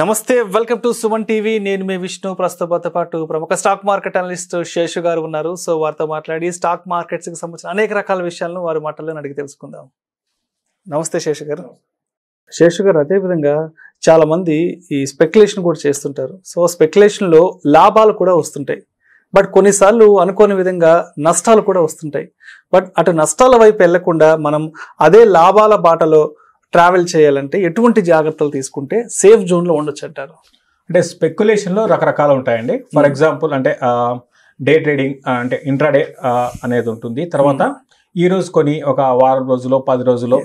నమస్తే welcome to Suman TV నేను మీ విష్ణు ప్రస్తుతంతో పాటు ప్రముఖ స్టాక్ మార్కెట్ అనలిస్ట్ శేషు గారు ఉన్నారు సో వారితో మాట్లాడి స్టాక్ మార్కెట్స్కి సంబంధించిన అనేక రకాల విషయాలను వారి మాటల్లో అడిగి తెలుసుకుందాం నమస్తే శేషు గారు శేషు గారు అదేవిధంగా చాలామంది ఈ స్పెక్యులేషన్ కూడా చేస్తుంటారు సో స్పెక్యులేషన్లో లాభాలు కూడా వస్తుంటాయి బట్ కొన్నిసార్లు అనుకోని విధంగా నష్టాలు కూడా వస్తుంటాయి బట్ అటు నష్టాల వైపు వెళ్లకుండా మనం అదే లాభాల బాటలో ట్రావెల్ చేయాలంటే ఎటువంటి జాగ్రత్తలు తీసుకుంటే సేఫ్ జోన్లో ఉండొచ్చు అంటారు అంటే స్పెక్యులేషన్లో రకరకాలు ఉంటాయండి ఫర్ hmm. ఎగ్జాంపుల్ అంటే డే ట్రేడింగ్ అంటే ఇంట్రాడే అనేది ఉంటుంది తర్వాత hmm. ఈ రోజు కొని ఒక వారం రోజులో పది రోజులో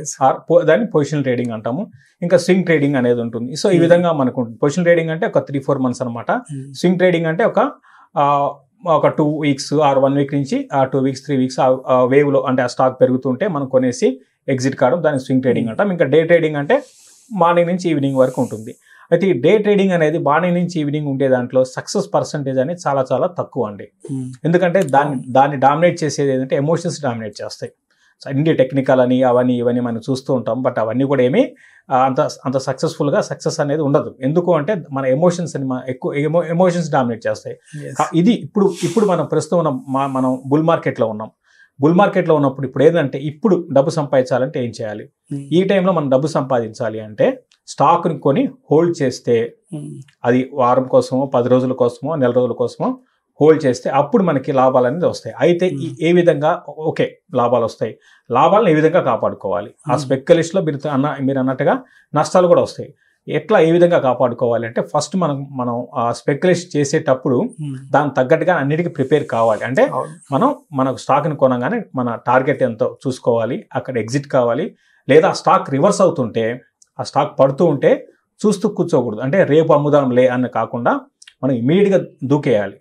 దాన్ని పొజిషన్ ట్రేడింగ్ అంటాము ఇంకా స్వింగ్ ట్రేడింగ్ అనేది ఉంటుంది సో ఈ hmm. విధంగా మనకు పొజిషన్ ట్రేడింగ్ అంటే ఒక త్రీ ఫోర్ మంత్స్ అనమాట స్వింగ్ ట్రేడింగ్ అంటే ఒక ఒక two weeks or one week నుంచి ఆ టూ వీక్స్ త్రీ వీక్స్ వేవ్లో అంటే ఆ స్టాక్ పెరుగుతుంటే మనం కొనేసి ఎగ్జిట్ కావడం దాన్ని స్వింగ్ ట్రేడింగ్ hmm. అంటాం ఇంకా డే ట్రేడింగ్ అంటే మార్నింగ్ నుంచి ఈవినింగ్ వరకు ఉంటుంది అయితే ఈ డే ట్రేడింగ్ అనేది మార్నింగ్ నుంచి ఈవినింగ్ ఉండే దాంట్లో సక్సెస్ పర్సంటేజ్ అనేది చాలా చాలా తక్కువ అండి hmm. ఎందుకంటే దాన్ని దాన్ని డామినేట్ చేసేది ఏంటంటే ఎమోషన్స్ డామినేట్ చేస్తాయి అన్ని టెక్నికల్ అని అవన్నీ ఇవన్నీ మనం చూస్తూ ఉంటాం బట్ అవన్నీ కూడా ఏమీ అంత అంత సక్సెస్ఫుల్గా సక్సెస్ అనేది ఉండదు ఎందుకు అంటే మన ఎమోషన్స్ అని మన ఎక్కువ ఎమోషన్స్ డామినేట్ చేస్తాయి ఇది ఇప్పుడు ఇప్పుడు మనం ప్రస్తుతం మనం బుల్ మార్కెట్లో ఉన్నాం బుల్ మార్కెట్లో ఉన్నప్పుడు ఇప్పుడు ఏంటంటే ఇప్పుడు డబ్బు సంపాదించాలంటే ఏం చేయాలి ఈ టైంలో మనం డబ్బు సంపాదించాలి అంటే స్టాక్ని కొని హోల్డ్ చేస్తే అది వారం కోసమో పది రోజుల కోసమో నెల రోజుల కోసమో హోల్డ్ చేస్తే అప్పుడు మనకి లాభాలు అనేది వస్తాయి అయితే ఏ విధంగా ఓకే లాభాలు వస్తాయి లాభాలను ఏ విధంగా కాపాడుకోవాలి ఆ స్పెక్కలిస్ట్లో మీరు అన్న మీరు అన్నట్టుగా నష్టాలు కూడా వస్తాయి ఎట్లా ఏ విధంగా కాపాడుకోవాలి అంటే ఫస్ట్ మనం మనం స్పెక్యులేషన్ చేసేటప్పుడు hmm. దాని తగ్గట్టుగా అన్నిటికీ ప్రిపేర్ కావాలి అంటే మనం మనకు స్టాక్ని కొనగానే మన టార్గెట్ ఎంతో చూసుకోవాలి అక్కడ ఎగ్జిట్ కావాలి లేదా స్టాక్ రివర్స్ అవుతుంటే ఆ స్టాక్ పడుతూ ఉంటే చూస్తూ కూర్చోకూడదు అంటే రేపు లే అని కాకుండా మనం ఇమీడియట్గా దూకేయాలి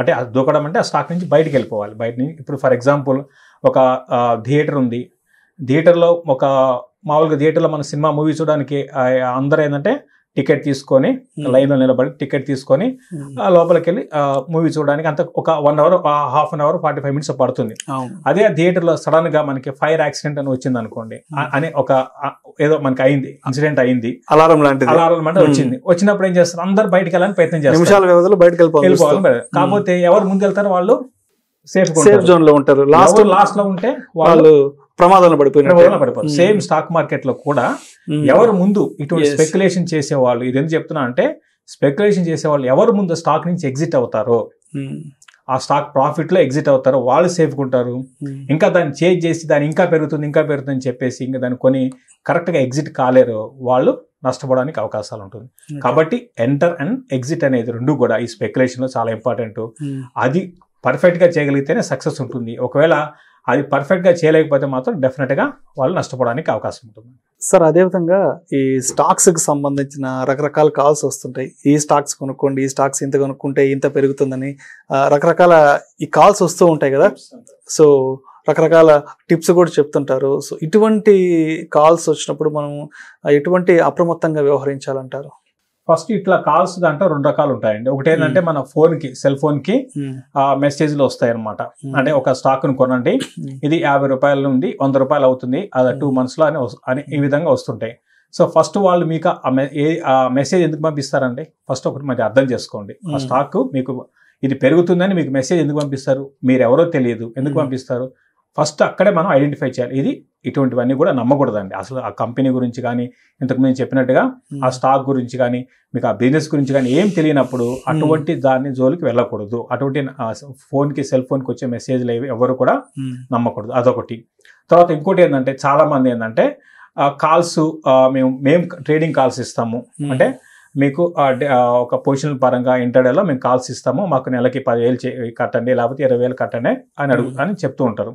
అంటే దూకడం అంటే ఆ స్టాక్ నుంచి బయటకు వెళ్ళిపోవాలి బయట నుంచి ఇప్పుడు ఫర్ ఎగ్జాంపుల్ ఒక థియేటర్ ఉంది థియేటర్లో ఒక మామూలుగా థియేటర్లో మన సినిమా మూవీ చూడడానికి అందరూ ఏంటంటే టికెట్ తీసుకొని hmm. లైన్లో నిలబడి టికెట్ తీసుకొని hmm. లోపలికి వెళ్ళి మూవీ చూడడానికి అంత ఒక one hour half an hour forty five minutes పడుతుంది అదే థియేటర్లో సడన్ గా మనకి ఫైర్ యాక్సిడెంట్ అని వచ్చింది అనుకోండి hmm. అని ఒక ఏదో మనకి అయింది ఇన్సిడెంట్ అయింది అలారం లాంటిది అలారం లాంటి వచ్చింది వచ్చినప్పుడు ఏం చేస్తారు అందరు బయటకు వెళ్ళాలని ప్రయత్నం చేస్తారు నిమిషాల బయటకు వెళ్ళిపోవాలి కాకపోతే ఎవరు ముందు వెళ్తారు వాళ్ళు సేఫ్ సేఫ్ జోన్ లో ఉంటారు లాస్ట్ లాస్ట్ లో ఉంటే వాళ్ళు ప్రమాదంలో పడిపోయిన సేమ్ స్టాక్ మార్కెట్ లో కూడా ఎవరు ముందు ఇటువంటి స్పెక్యులేషన్ చేసేవాళ్ళు ఇది ఎందుకు చెప్తున్నా అంటే స్పెక్యులేషన్ చేసేవాళ్ళు ఎవరు ముందు స్టాక్ నుంచి ఎగ్జిట్ అవుతారో ఆ స్టాక్ ప్రాఫిట్ లో ఎగ్జిట్ అవుతారు వాళ్ళు సేఫ్ ఉంటారు ఇంకా దాన్ని చేంజ్ చేసి దాన్ని ఇంకా పెరుగుతుంది ఇంకా పెరుగుతుంది అని చెప్పేసి ఇంకా దాన్ని కొని గా ఎగ్జిట్ కాలేరు వాళ్ళు నష్టపోవడానికి అవకాశాలు ఉంటుంది కాబట్టి ఎంటర్ అండ్ ఎగ్జిట్ అనేది రెండు కూడా ఈ లో చాలా ఇంపార్టెంట్ అది పర్ఫెక్ట్ గా చేయగలిగితేనే సక్సెస్ ఉంటుంది ఒకవేళ అది పర్ఫెక్ట్గా చేయలేకపోతే మాత్రం డెఫినెట్గా వాళ్ళు నష్టపోవడానికి అవకాశం ఉంటుంది సార్ అదేవిధంగా ఈ స్టాక్స్కి సంబంధించిన రకరకాల కాల్స్ వస్తుంటాయి ఈ స్టాక్స్ కొనుక్కోండి ఈ స్టాక్స్ ఇంత కొనుక్కుంటే ఇంత పెరుగుతుందని రకరకాల ఈ కాల్స్ వస్తూ ఉంటాయి కదా సో రకరకాల టిప్స్ కూడా చెప్తుంటారు సో ఇటువంటి కాల్స్ వచ్చినప్పుడు మనం ఎటువంటి అప్రమత్తంగా వ్యవహరించాలంటారు ఫస్ట్ ఇట్లా కాల్స్ దాంట్లో రెండు రకాలు ఉంటాయండి ఒకటి ఏంటంటే మన ఫోన్ కి సెల్ ఫోన్ కి ఆ మెసేజ్లు వస్తాయి అనమాట అంటే ఒక స్టాక్ ను కొనండి ఇది యాభై రూపాయల నుండి వంద రూపాయలు అవుతుంది అది టూ మంత్స్ లో అని అని ఈ విధంగా వస్తుంటాయి సో ఫస్ట్ వాళ్ళు మీకు ఆ మెసేజ్ ఎందుకు పంపిస్తారండి ఫస్ట్ ఒకటి మరి అర్థం చేసుకోండి ఆ స్టాక్ మీకు ఇది పెరుగుతుందని మీకు మెసేజ్ ఎందుకు పంపిస్తారు మీరు ఎవరో తెలియదు ఎందుకు పంపిస్తారు ఫస్ట్ అక్కడే మనం ఐడెంటిఫై చేయాలి ఇది ఇటువంటివన్నీ కూడా నమ్మకూడదండి అసలు ఆ కంపెనీ గురించి కానీ ఇంతకు నేను చెప్పినట్టుగా ఆ స్టాక్ గురించి కానీ మీకు ఆ బిజినెస్ గురించి కానీ ఏం తెలియనప్పుడు అటువంటి దాని జోలికి వెళ్ళకూడదు అటువంటి ఫోన్కి సెల్ ఫోన్కి వచ్చే మెసేజ్లు ఎవరు కూడా నమ్మకూడదు అదొకటి తర్వాత ఇంకోటి ఏంటంటే చాలామంది ఏంటంటే కాల్స్ మేము మేము ట్రేడింగ్ కాల్స్ ఇస్తాము అంటే మీకు ఒక పొజిషన్ పరంగా ఇంటర్డేలో మేము కాల్స్ ఇస్తాము మాకు నెలకి పదివేలు కట్టండి లేకపోతే ఇరవై వేలు కట్టండి అని అడుగు అని చెప్తూ ఉంటారు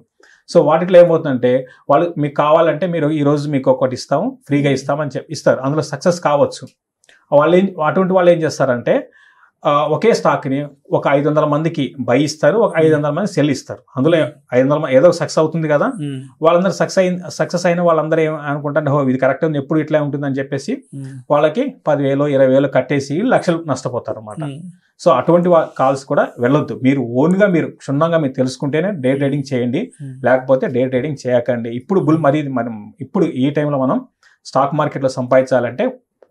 సో వాటిలో ఏమవుతుందంటే వాళ్ళు మీకు కావాలంటే మీరు ఈ రోజు మీకు ఒకటి ఇస్తాము ఫ్రీగా ఇస్తామని చెప్పి ఇస్తారు అందులో సక్సెస్ కావచ్చు వాళ్ళు ఏం అటువంటి వాళ్ళు ఏం చేస్తారంటే ఒకే స్టాక్ని ఒక ఐదు వందల మందికి బై ఇస్తారు ఒక ఐదు వందల మంది సెల్ ఇస్తారు అందులో ఐదు వందల ఏదో సక్సెస్ అవుతుంది కదా వాళ్ళందరూ సక్సెస్ అయిన సక్సెస్ అయిన వాళ్ళందరూ అనుకుంటారు హో ఇది కరెక్ట్ ఉంది ఎప్పుడు ఇట్లా ఉంటుందని చెప్పేసి వాళ్ళకి పదివేలు ఇరవై వేలు కట్టేసి లక్షలు నష్టపోతారు అనమాట సో అటువంటి కాల్స్ కూడా వెళ్ళొద్దు మీరు ఓన్గా మీరు క్షుణ్ణంగా మీరు తెలుసుకుంటేనే డే ట్రేడింగ్ చేయండి లేకపోతే డే ట్రేడింగ్ చేయకండి ఇప్పుడు బుల్ మరీ మనం ఇప్పుడు ఈ టైంలో మనం స్టాక్ మార్కెట్లో సంపాదించాలంటే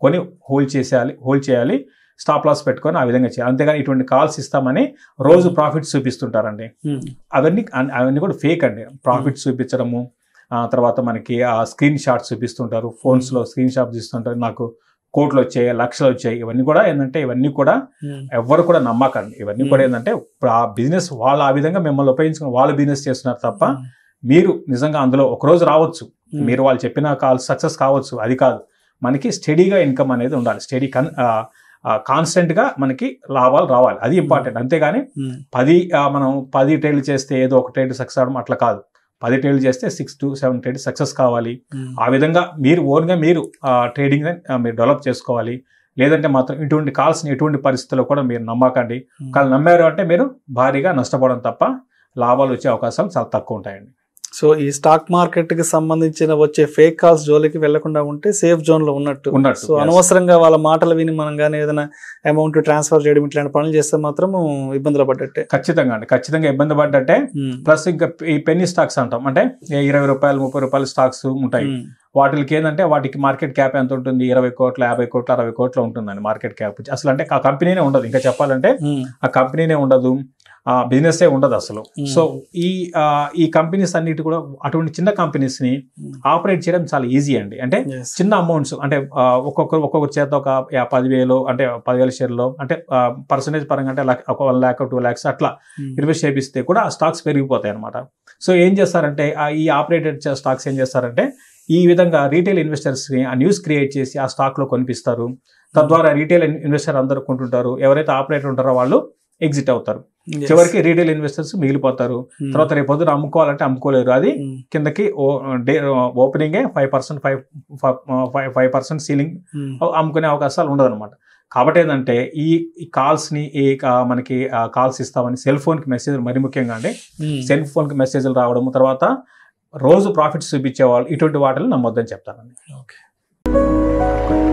కొని హోల్డ్ చేసేయాలి హోల్డ్ చేయాలి స్టాప్ లాస్ పెట్టుకొని ఆ విధంగా చేయాలి అంతేగాని ఇటువంటి కాల్స్ ఇస్తామని రోజు ప్రాఫిట్స్ చూపిస్తుంటారండి hmm. అవన్నీ అవన్నీ కూడా ఫేక్ అండి ప్రాఫిట్స్ hmm. చూపించడము తర్వాత మనకి ఆ స్క్రీన్ షాట్స్ చూపిస్తుంటారు ఫోన్స్లో స్క్రీన్ షాట్ చూస్తుంటారు నాకు కోట్లు వచ్చాయి లక్షలు వచ్చాయి ఇవన్నీ కూడా ఏంటంటే ఇవన్నీ కూడా hmm. ఎవరు కూడా నమ్మకండి ఇవన్నీ కూడా ఏంటంటే ఆ బిజినెస్ వాళ్ళు ఆ విధంగా మిమ్మల్ని ఉపయోగించుకుని వాళ్ళు బిజినెస్ చేస్తున్నారు తప్ప మీరు నిజంగా అందులో ఒకరోజు రావచ్చు మీరు వాళ్ళు చెప్పిన కాల్ సక్సెస్ కావచ్చు అది కాదు మనకి స్టడీగా ఇన్కమ్ అనేది ఉండాలి స్టడీ కన్ కాన్స్టెంట్ గా మనకి లాభాలు రావాలి అది ఇంపార్టెంట్ hmm. అంతేగాని hmm. పది మనం పది ట్రేడ్లు చేస్తే ఏదో ఒక ట్రేడ్ సక్సెస్ అవడం అట్లా కాదు పది ట్రేడ్లు చేస్తే six to seven trade success కావాలి hmm. ఆ విధంగా మీరు ఓన్గా మీరు ట్రేడింగ్ మీరు డెవలప్ చేసుకోవాలి లేదంటే మాత్రం ఇటువంటి కాల్స్ని ఎటువంటి పరిస్థితుల్లో కూడా మీరు నమ్మకండి కానీ నమ్మారు అంటే మీరు భారీగా నష్టపోవడం తప్ప లాభాలు వచ్చే అవకాశాలు చాలా తక్కువ ఉంటాయండి సో ఈ స్టాక్ మార్కెట్ కి సంబంధించిన వచ్చే ఫేక్ కాల్స్ జోలికి వెళ్లకుండా ఉంటే సేఫ్ జోన్ లో ఉన్నట్టు సో అనవసరంగా వాళ్ళ మాటలు విని మనం కానీ ఏదైనా అమౌంట్ ట్రాన్స్ఫర్ చేయడం ఇట్లాంటి పనులు చేస్తే మాత్రం ఇబ్బందులు పడ్డట్టే ఖచ్చితంగా అండి ఖచ్చితంగా ఇబ్బంది పడ్డట్టే ప్లస్ ఇంకా ఈ పెన్నీ స్టాక్స్ అంటాం అంటే ఇరవై రూపాయలు ముప్పై రూపాయల స్టాక్స్ ఉంటాయి వాటికి ఏంటంటే వాటికి మార్కెట్ క్యాప్ ఎంత ఉంటుంది ఇరవై కోట్ల యాభై కోట్ల అరవై కోట్ల ఉంటుందండి మార్కెట్ క్యాప్ అసలు అంటే ఆ కంపెనీనే ఉండదు ఇంకా చెప్పాలంటే ఆ కంపెనీనే ఉండదు ఆ బిజినెస్సే ఉండదు అసలు సో ఈ ఈ కంపెనీస్ అన్నిటి కూడా అటువంటి చిన్న కంపెనీస్ని ఆపరేట్ చేయడం చాలా ఈజీ అండి అంటే చిన్న అమౌంట్స్ అంటే ఒక్కొక్కరు ఒక్కొక్కరు చేత ఒక పదివేలు అంటే పదివేల షేర్లో అంటే పర్సంటేజ్ పరంగా అంటే ఒక వన్ ల్యాక్ టూ ల్యాక్స్ అట్లా ఇన్వెస్ట్ చేపిస్తే కూడా ఆ స్టాక్స్ పెరిగిపోతాయి అనమాట సో ఏం చేస్తారంటే ఈ ఆపరేటెడ్ స్టాక్స్ ఏం చేస్తారంటే ఈ విధంగా రీటైల్ ఇన్వెస్టర్స్ని ఆ న్యూస్ క్రియేట్ చేసి ఆ స్టాక్లో కొనిపిస్తారు తద్వారా రీటైల్ ఇన్వెస్టర్ అందరు కొంటుంటారు ఎవరైతే ఆపరేటర్ ఉంటారో వాళ్ళు ఎగ్జిట్ అవుతారు చివరికి రీటైల్ ఇన్వెస్టర్స్ మిగిలిపోతారు hmm. తర్వాత రేపు పొద్దున అమ్ముకోవాలంటే అమ్ముకోలేరు అది hmm. కిందకి opening five percent five five percent ceiling hmm. అమ్ముకునే అవకాశాలు ఉండదు అనమాట కాబట్టి ఏంటంటే ఈ కాల్స్ ని ఏ మనకి కాల్స్ ఇస్తామని సెల్ కి మెసేజ్ మరి ముఖ్యంగా అండి సెల్ కి మెసేజ్లు రావడం తర్వాత రోజు ప్రాఫిట్స్ చూపించే వాళ్ళు ఇటువంటి వాటిని నమ్మొద్దని చెప్తానండి ఓకే